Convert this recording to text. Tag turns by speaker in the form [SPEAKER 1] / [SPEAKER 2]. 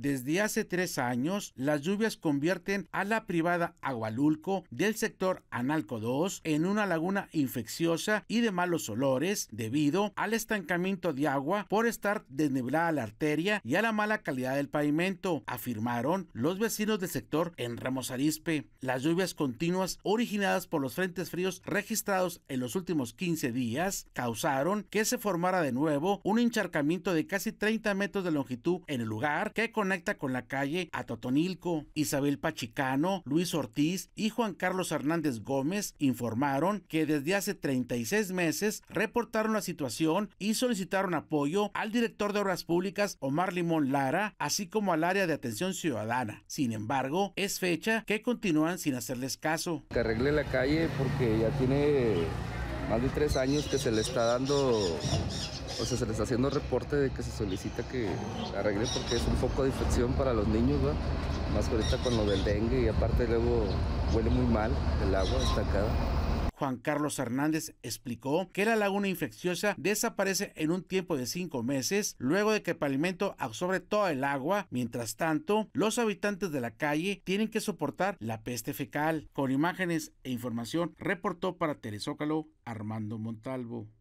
[SPEAKER 1] Desde hace tres años, las lluvias convierten a la privada Agualulco del sector Analco 2 en una laguna infecciosa y de malos olores debido al estancamiento de agua por estar desneblada la arteria y a la mala calidad del pavimento, afirmaron los vecinos del sector en Ramos Arispe. Las lluvias continuas originadas por los frentes fríos registrados en los últimos 15 días causaron que se formara de nuevo un encharcamiento de casi 30 metros de longitud en el lugar que con conecta con la calle a Totonilco. Isabel Pachicano, Luis Ortiz y Juan Carlos Hernández Gómez informaron que desde hace 36 meses reportaron la situación y solicitaron apoyo al director de Obras Públicas Omar Limón Lara, así como al área de atención ciudadana. Sin embargo, es fecha que continúan sin hacerles caso.
[SPEAKER 2] Que arregle la calle porque ya tiene más de tres años que se le está dando o sea, se les está haciendo reporte de que se solicita que arregle porque es un foco de infección para los niños, Más ahorita con lo del dengue y aparte luego huele muy mal
[SPEAKER 1] el agua destacada. Juan Carlos Hernández explicó que la laguna infecciosa desaparece en un tiempo de cinco meses luego de que el Palimento absorbe toda el agua. Mientras tanto, los habitantes de la calle tienen que soportar la peste fecal. Con imágenes e información, reportó para Teresócalo Armando Montalvo.